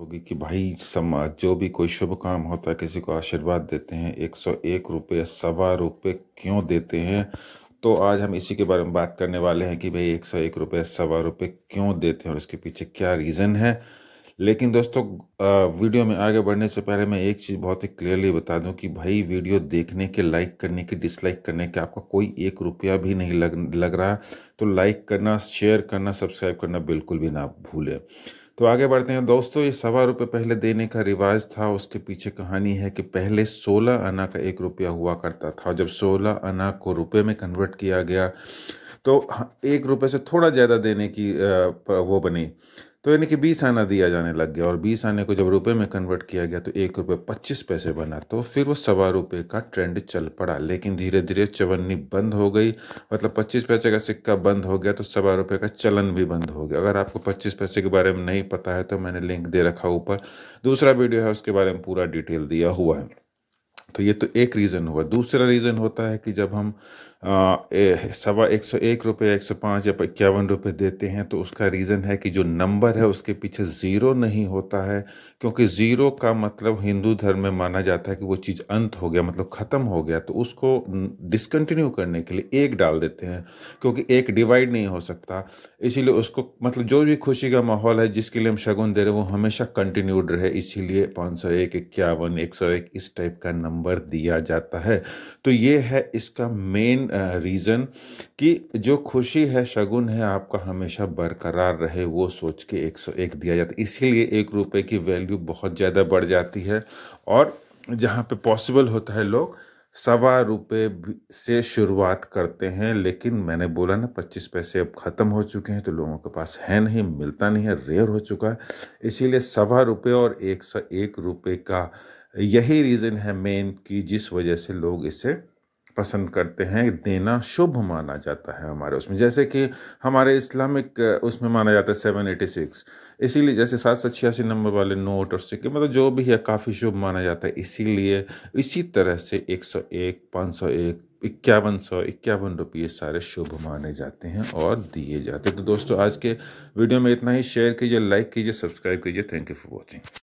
होगी कि भाई समाज जो भी कोई शुभ काम होता है किसी को आशीर्वाद देते हैं एक सौ एक रुपये सवा रुपये क्यों देते हैं तो आज हम इसी के बारे में बात करने वाले हैं कि भाई एक सौ एक रुपये सवा रुपये क्यों देते हैं और इसके पीछे क्या रीज़न है लेकिन दोस्तों वीडियो में आगे बढ़ने से पहले मैं एक चीज़ बहुत ही क्लियरली बता दूं कि भाई वीडियो देखने के लाइक करने के डिसलाइक करने के आपका कोई एक रुपया भी नहीं लग लग रहा तो लाइक करना शेयर करना सब्सक्राइब करना बिल्कुल भी ना भूलें तो आगे बढ़ते हैं दोस्तों ये सवा रुपये पहले देने का रिवाज था उसके पीछे कहानी है कि पहले सोलह आना का एक रुपया हुआ करता था जब सोलह आना को रुपये में कन्वर्ट किया गया तो एक रुपये से थोड़ा ज़्यादा देने की वो बनी तो यानी कि बीस आना दिया जाने लग गया और बीस आने को जब रुपए में कन्वर्ट किया गया तो एक रुपये पच्चीस पैसे बना तो फिर वो सवा रुपये का ट्रेंड चल पड़ा लेकिन धीरे धीरे चवन्नी बंद हो गई मतलब पच्चीस पैसे का सिक्का बंद हो गया तो सवा रुपये का चलन भी बंद हो गया अगर आपको पच्चीस पैसे के बारे में नहीं पता है तो मैंने लिंक दे रखा ऊपर दूसरा वीडियो है उसके बारे में पूरा डिटेल दिया हुआ है तो ये तो एक रीज़न हुआ दूसरा रीज़न होता है कि जब हम सवा एक सौ एक रुपये एक सौ पाँच या इक्यावन रुपये देते हैं तो उसका रीज़न है कि जो नंबर है उसके पीछे ज़ीरो नहीं होता है क्योंकि ज़ीरो का मतलब हिंदू धर्म में माना जाता है कि वो चीज़ अंत हो गया मतलब ख़त्म हो गया तो उसको डिसकंटिन्यू करने के लिए एक डाल देते हैं क्योंकि एक डिवाइड नहीं हो सकता इसीलिए उसको मतलब जो भी खुशी का माहौल है जिसके लिए हम शगुन दे रहे हैं वो हमेशा कंटिन्यूड रहे इसीलिए पाँच सौ एक इक्यावन एक सौ एक इस टाइप का नंबर दिया जाता है तो ये है इसका मेन रीज़न कि जो खुशी है शगुन है आपका हमेशा बरकरार रहे वो सोच के एक सौ एक दिया जाता है इसीलिए एक रुपये की वैल्यू बहुत ज़्यादा बढ़ जाती है और जहाँ पे पॉसिबल होता है लोग सवा रुपये से शुरुआत करते हैं लेकिन मैंने बोला ना पच्चीस पैसे अब ख़त्म हो चुके हैं तो लोगों के पास है नहीं मिलता नहीं है रेयर हो चुका है इसीलिए सवा रुपये और एक सौ एक रुपये का यही रीज़न है मेन कि जिस वजह से लोग इसे पसंद करते हैं देना शुभ माना जाता है हमारे उसमें जैसे कि हमारे इस्लामिक उसमें माना जाता है सेवन एटी सिक्स इसीलिए जैसे सात सौ छियासी नंबर वाले नोट और सिक्के मतलब जो भी है काफ़ी शुभ माना जाता है इसीलिए इसी तरह से एक सौ एक पाँच सौ एक इक्यावन सौ इक्यावन रुपये सारे शुभ माने जाते हैं और दिए जाते हैं तो दोस्तों आज के वीडियो में इतना ही शेयर कीजिए लाइक कीजिए सब्सक्राइब कीजिए थैंक यू फॉर वॉचिंग